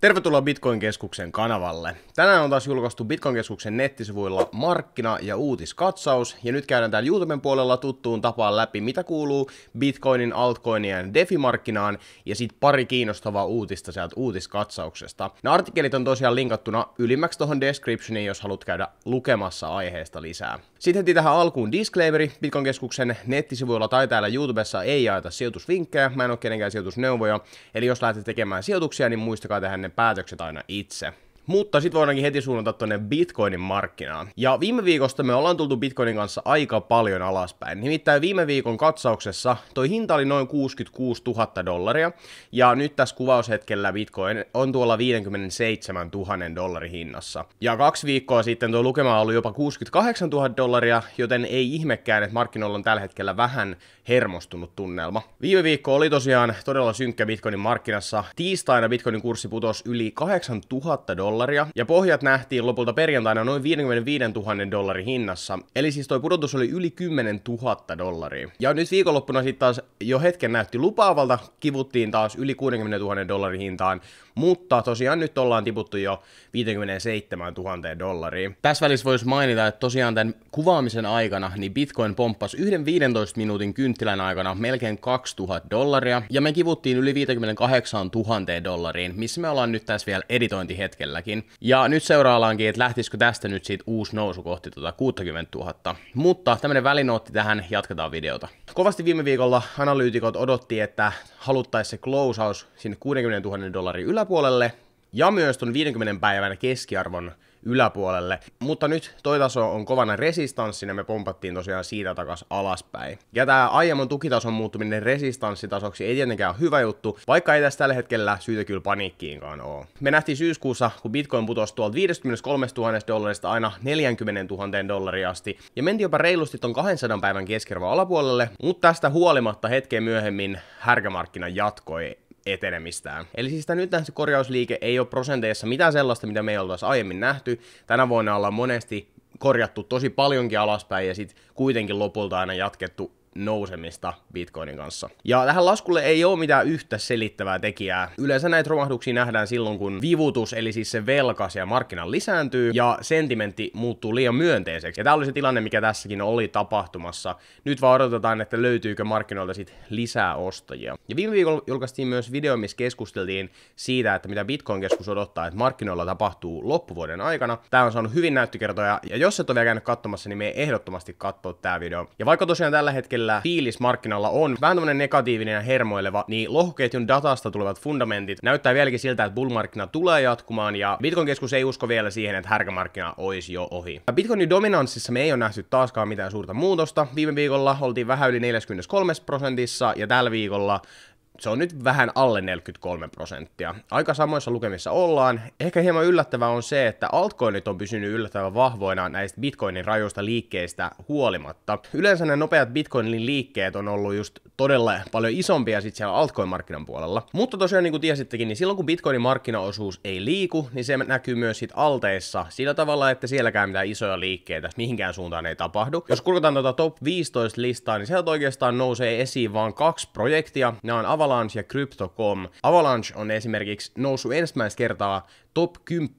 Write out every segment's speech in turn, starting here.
Tervetuloa Bitcoin-keskuksen kanavalle. Tänään on taas julkaistu Bitcoin-keskuksen nettisivuilla markkina- ja uutiskatsaus, ja nyt käydään täällä YouTuben puolella tuttuun tapaan läpi, mitä kuuluu Bitcoinin, altcoinien defimarkkinaan, ja sitten pari kiinnostavaa uutista sieltä uutiskatsauksesta. Nämä artikkelit on tosiaan linkattuna ylimmäksi tuohon descriptioniin, jos haluat käydä lukemassa aiheesta lisää. Sitten heti tähän alkuun disclaimeri. Bitcoin keskuksen nettisivuilla tai täällä YouTubessa ei jaeta sijoitusvinkkejä. Mä en ole kenenkään sijoitusneuvoja. Eli jos lähdet tekemään sijoituksia, niin muistakaa tehdä ne päätökset aina itse. Mutta sitten voidaankin heti suunnata tuonne Bitcoinin markkinaan. Ja viime viikosta me ollaan tultu Bitcoinin kanssa aika paljon alaspäin. Nimittäin viime viikon katsauksessa toi hinta oli noin 66 000 dollaria, ja nyt tässä kuvaushetkellä Bitcoin on tuolla 57 000 dollari hinnassa. Ja kaksi viikkoa sitten tuo lukema oli jopa 68 000 dollaria, joten ei ihmekään, että markkinoilla on tällä hetkellä vähän hermostunut tunnelma. Viime viikko oli tosiaan todella synkkä Bitcoinin markkinassa. Tiistaina Bitcoinin kurssi putosi yli 8000 dollaria, dollaria, ja pohjat nähtiin lopulta perjantaina noin 55 000 dollari hinnassa, eli siis toi pudotus oli yli 10 000 dollaria. Ja nyt viikonloppuna sitten taas jo hetken näytti lupaavalta, kivuttiin taas yli 60 000 dollari hintaan, mutta tosiaan nyt ollaan tiputtu jo 57 000 dollaria. Tässä välissä voisi mainita, että tosiaan tämän kuvaamisen aikana niin Bitcoin pomppasi yhden 15 minuutin kynttilän aikana melkein 2000 dollaria, ja me kivuttiin yli 58 000 dollariin, missä me ollaan nyt tässä vielä editointihetkellä, ainakin. Ja nyt seuraallaankin, että lähtisikö tästä nyt siitä uusi nousu kohti tuota 60 000. Mutta tämmöinen välinootti tähän, jatketaan videota. Kovasti viime viikolla analyytikot odotti, että haluttaisiin se klousaus sinne 60 000 dollarin yläpuolelle, ja myös tuon 50 päivän keskiarvon yläpuolelle. Mutta nyt toi taso on kovana resistanssina, me pompattiin tosiaan siitä takas alaspäin. Ja tämä aiemman tukitason muuttuminen resistanssitasoksi ei tietenkään ole hyvä juttu, vaikka ei tässä tällä hetkellä syytä kyllä paniikkiinkaan ole. Me nähtiin syyskuussa, kun Bitcoin putosi tuolta 53 000 dollarista aina 40 000 dollaria asti, ja menti jopa reilusti ton 200 päivän keskiarvon alapuolelle, mutta tästä huolimatta hetkeen myöhemmin härkämarkkina jatkoi etenemistään. Eli siis tämä nyt nähty korjausliike ei ole prosenteissa mitään sellaista, mitä me ei oltaisi aiemmin nähty. Tänä vuonna ollaan monesti korjattu tosi paljonkin alaspäin ja sitten kuitenkin lopulta aina jatkettu nousemista Bitcoinin kanssa. Ja tähän laskulle ei ole mitään yhtä selittävää tekijää. Yleensä näitä romahduksia nähdään silloin, kun vivutus, eli siis se velka ja markkina lisääntyy, ja sentimentti muuttuu liian myönteiseksi. Ja tämä oli se tilanne, mikä tässäkin oli tapahtumassa. Nyt vaan odotetaan, että löytyykö markkinoilta sitten lisää ostajia. Ja viime viikolla julkaistiin myös video, missä keskusteltiin siitä, että mitä Bitcoin-keskus odottaa, että markkinoilla tapahtuu loppuvuoden aikana. Tämä on saanut hyvin näyttökertoja, ja jos et ole vielä käynyt katsomassa, niin me ehdottomasti katsoa tämä video. Ja vaikka tosiaan tällä hetkellä hetkellä fiilis on vähän tämmöinen negatiivinen ja hermoileva, niin lohkoketjun datasta tulevat fundamentit näyttää vieläkin siltä, että bullmarkkina tulee jatkumaan ja Bitcoin-keskus ei usko vielä siihen, että härkämarkkina olisi jo ohi. Bitcoinin dominanssissa me ei ole nähty taaskaan mitään suurta muutosta. Viime viikolla oltiin vähän yli 43 prosentissa ja tällä viikolla se on nyt vähän alle 43 prosenttia. Aika samoissa lukemissa ollaan. Ehkä hieman yllättävää on se, että altcoinit on pysynyt yllättävän vahvoina näistä bitcoinin rajoista liikkeistä huolimatta. Yleensä ne nopeat bitcoinin liikkeet on ollut just todella paljon isompia sitten siellä altcoin-markkinan puolella. Mutta tosiaan niin kuin tiesittekin, niin silloin kun Bitcoinin markkinaosuus ei liiku, niin se näkyy myös sitten alteissa sillä tavalla, että sielläkään mitään isoja liikkeitä mihinkään suuntaan ei tapahdu. Jos kurkataan tuota top 15 listaa, niin sieltä oikeastaan nousee esiin vain kaksi projektia. Nämä on Avalanche ja Crypto.com. Avalanche on esimerkiksi noussut ensimmäistä kertaa top 10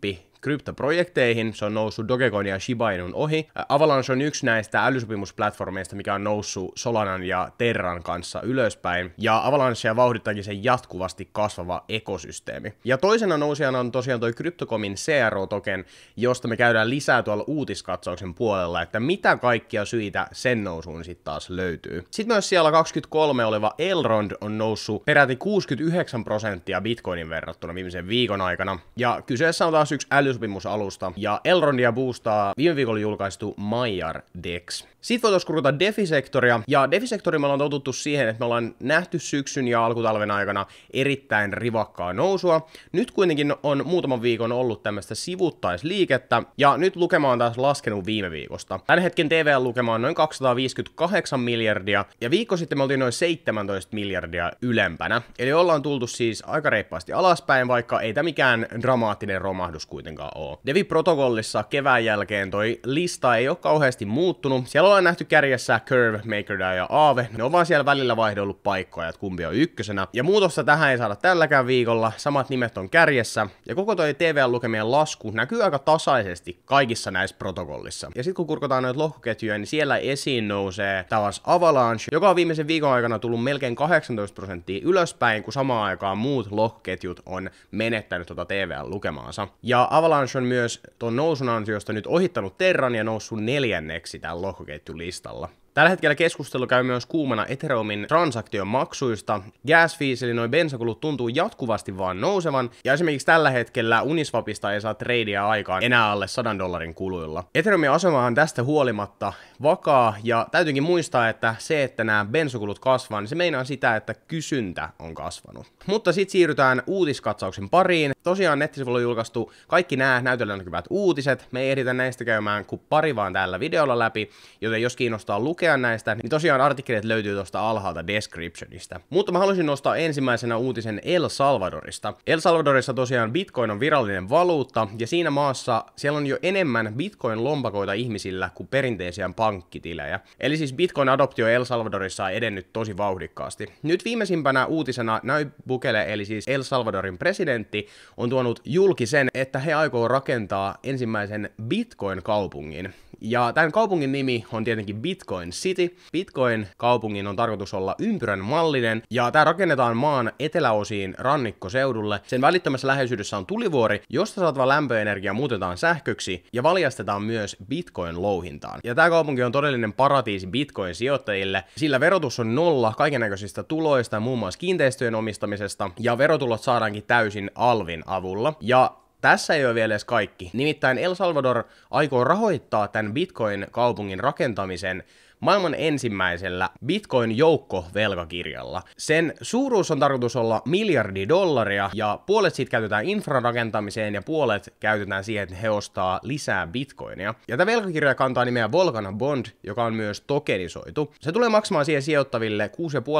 kryptoprojekteihin. Se on noussut Dogecoin ja Shiba Inun ohi. Avalanche on yksi näistä älysopimusplatformeista, mikä on noussut Solanan ja Terran kanssa ylöspäin. Ja Avalanchea vauhdittaakin sen jatkuvasti kasvava ekosysteemi. Ja toisena nousijana on tosiaan toi Cryptocomin CRO-token, josta me käydään lisää tuolla uutiskatsauksen puolella, että mitä kaikkia syitä sen nousuun sitten taas löytyy. Sitten myös siellä 23 oleva Elrond on noussut peräti 69 prosenttia Bitcoinin verrattuna viimeisen viikon aikana. Ja kyseessä on taas yksi älysopimusalusta, ja Elrondia boostaa viime viikolla julkaistu Maiar Dex. Sitten voitaisiin kurkuta Defisektoria, ja Defisektori me ollaan totuttu siihen, että me ollaan nähty syksyn ja alkutalven aikana erittäin rivakkaa nousua. Nyt kuitenkin on muutaman viikon ollut tämmöistä sivuttaisliikettä, ja nyt lukema on taas laskenut viime viikosta. Tämän hetken TV-lukema on noin 258 miljardia, ja viikko sitten me oltiin noin 17 miljardia ylempänä. Eli ollaan tultu siis aika reippaasti alaspäin, vaikka ei tämä mikään drama dramaattinen romahdus kuitenkaan ole. Devi protokollissa kevään jälkeen toi lista ei ole kauheasti muuttunut. Siellä ollaan nähty kärjessä Curve, Makerda ja Aave. Ne on vaan siellä välillä vaihdellut paikkoja, että kumpi on ykkösenä. Ja muutosta tähän ei saada tälläkään viikolla. Samat nimet on kärjessä. Ja koko toi TV-lukemien lasku näkyy aika tasaisesti kaikissa näissä protokollissa. Ja sitten kun kurkotaan noita lohkoketjuja, niin siellä esiin nousee taas Avalanche, joka on viimeisen viikon aikana tullut melkein 18 prosenttia ylöspäin, kun samaan aikaan muut lohkoketjut on menettänyt tuota TV-lukemia lukemaansa. Ja Avalanche on myös tuon nousun ansiosta nyt ohittanut Terran ja noussut neljänneksi tämän lohkoketjun listalla. Tällä hetkellä keskustelu käy myös kuumana Ethereumin transaktion maksuista. Gas fees, eli noin bensakulut, tuntuu jatkuvasti vaan nousevan, ja esimerkiksi tällä hetkellä Uniswapista ei saa tradea aikaan enää alle 100 dollarin kuluilla. Ethereumin asema on tästä huolimatta vakaa, ja täytyykin muistaa, että se, että nämä bensakulut kasvaa, niin se meinaa sitä, että kysyntä on kasvanut. Mutta sitten siirrytään uutiskatsauksen pariin. Tosiaan nettisivulla on julkaistu kaikki nämä näytöllä näkyvät uutiset. Me ei ehditä näistä käymään kuin pari vaan täällä videolla läpi, joten jos kiinnostaa lukea, lukea näistä, niin tosiaan artikkelit löytyy tuosta alhaalta descriptionista. Mutta mä halusin nostaa ensimmäisenä uutisen El Salvadorista. El Salvadorissa tosiaan bitcoin on virallinen valuutta, ja siinä maassa siellä on jo enemmän bitcoin-lompakoita ihmisillä kuin perinteisiä pankkitilejä. Eli siis bitcoin-adoptio El Salvadorissa on edennyt tosi vauhdikkaasti. Nyt viimeisimpänä uutisena näy Bukele, eli siis El Salvadorin presidentti, on tuonut julkisen, että he aikoo rakentaa ensimmäisen bitcoin-kaupungin. Ja tämän kaupungin nimi on tietenkin Bitcoin City. Bitcoin-kaupungin on tarkoitus olla ympyrän mallinen, ja tämä rakennetaan maan eteläosiin rannikkoseudulle. Sen välittömässä läheisyydessä on tulivuori, josta saatava lämpöenergia muutetaan sähköksi ja valjastetaan myös Bitcoin-louhintaan. Ja tämä kaupunki on todellinen paratiisi Bitcoin-sijoittajille, sillä verotus on nolla kaikenlaisista tuloista, muun muassa kiinteistöjen omistamisesta, ja verotulot saadaankin täysin alvin avulla. Ja tässä ei ole vielä edes kaikki. Nimittäin El Salvador aikoo rahoittaa tämän Bitcoin-kaupungin rakentamisen maailman ensimmäisellä Bitcoin-joukkovelkakirjalla. Sen suuruus on tarkoitus olla miljardi dollaria ja puolet siitä käytetään infrarakentamiseen ja puolet käytetään siihen, että he ostaa lisää bitcoinia. Ja tämä velkakirja kantaa nimeä Volcano Bond, joka on myös tokenisoitu. Se tulee maksamaan siihen sijoittaville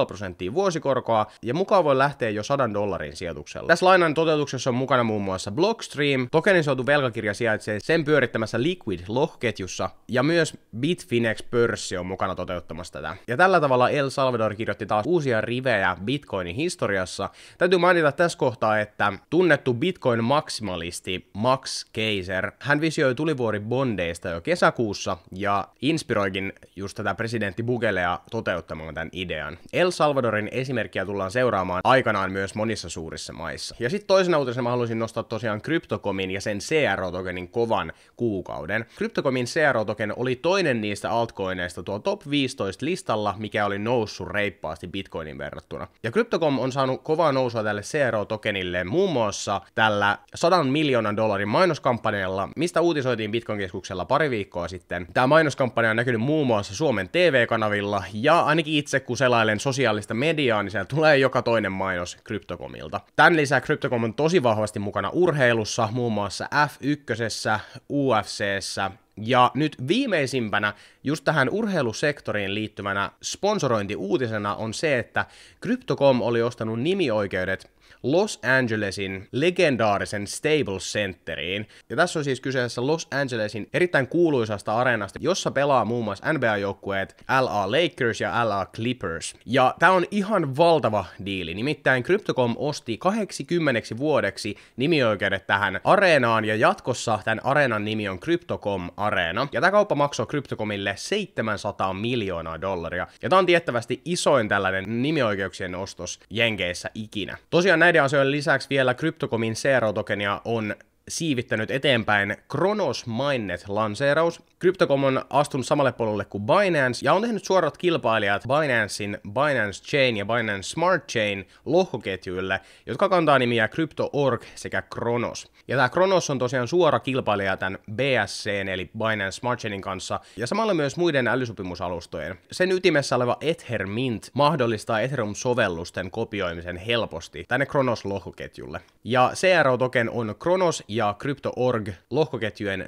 6,5 prosenttia vuosikorkoa ja mukaan voi lähteä jo 100 dollarin sijoituksella. Tässä lainan toteutuksessa on mukana muun muassa Blockstream, tokenisoitu velkakirja sijaitsee sen pyörittämässä Liquid-lohketjussa ja myös Bitfinex-pörssi on mukana toteuttamassa tätä. Ja tällä tavalla El Salvador kirjoitti taas uusia rivejä Bitcoinin historiassa. Täytyy mainita tässä kohtaa, että tunnettu Bitcoin-maksimalisti Max Keiser, hän visioi tulivuori bondeista jo kesäkuussa ja inspiroikin just tätä presidentti Bugelea toteuttamaan tämän idean. El Salvadorin esimerkkiä tullaan seuraamaan aikanaan myös monissa suurissa maissa. Ja sitten toisena uutisena mä haluaisin nostaa tosiaan Cryptocomin ja sen CRO-tokenin kovan kuukauden. Cryptocomin CRO-token oli toinen niistä altcoineista tuo on top 15 listalla, mikä oli noussut reippaasti Bitcoinin verrattuna. Ja Crypto.com on saanut kovaa nousua tälle CRO-tokenille muun muassa tällä 100 miljoonan dollarin mainoskampanjalla, mistä uutisoitiin Bitcoin-keskuksella pari viikkoa sitten. Tämä mainoskampanja on näkynyt muun muassa Suomen TV-kanavilla, ja ainakin itse kun selailen sosiaalista mediaa, niin siellä tulee joka toinen mainos Crypto.comilta. Tämän lisää Crypto.com on tosi vahvasti mukana urheilussa, muun muassa F1, UFCssä, ja nyt viimeisimpänä, just tähän urheilusektoriin liittyvänä sponsorointiuutisena on se, että Crypto.com oli ostanut nimioikeudet Los Angelesin legendaarisen Staples Centeriin. Ja tässä on siis kyseessä Los Angelesin erittäin kuuluisasta areenasta, jossa pelaa muun muassa NBA-joukkueet LA Lakers ja LA Clippers. Ja tämä on ihan valtava diili, nimittäin Cryptocom osti 80 vuodeksi nimioikeudet tähän areenaan, ja jatkossa tämän areenan nimi on Cryptocom Arena. Ja tämä kauppa maksoi Cryptocomille 700 miljoonaa dollaria, ja tämä on tiettävästi isoin tällainen nimioikeuksien ostos Jenkeissä ikinä. Tosiaan näiden asioiden lisäksi vielä kryptokomin Zero-tokenia on siivittänyt eteenpäin Kronos Mainnet-lanseeraus. Cryptocom on astunut samalle polulle kuin Binance ja on tehnyt suorat kilpailijat Binancein Binance Chain ja Binance Smart Chain lohkoketjuille, jotka kantaa nimiä Crypto.org sekä Kronos. Ja tämä Kronos on tosiaan suora kilpailija tämän BSC eli Binance Smart Chainin kanssa ja samalla myös muiden älysopimusalustojen. Sen ytimessä oleva Ether Mint mahdollistaa Ethereum-sovellusten kopioimisen helposti tänne Kronos lohkoketjulle. Ja CRO-token on Kronos ja Crypto.org lohkoketjujen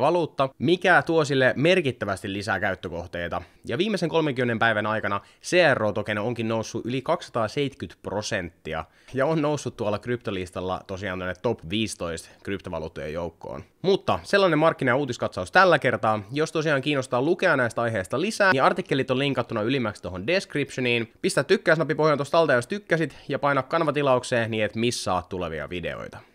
valuutta mikä tuo sille merkittävästi lisää käyttökohteita. Ja viimeisen 30 päivän aikana CRO-token onkin noussut yli 270 prosenttia ja on noussut tuolla kryptolistalla tosiaan tuonne top 15 kryptovaluuttojen joukkoon. Mutta sellainen markkina- ja uutiskatsaus tällä kertaa. Jos tosiaan kiinnostaa lukea näistä aiheista lisää, niin artikkelit on linkattuna ylimmäksi tuohon descriptioniin. Pistä tykkäysnappi pohjaan tuosta alta, jos tykkäsit, ja paina kanavatilaukseen niin et missaa tulevia videoita.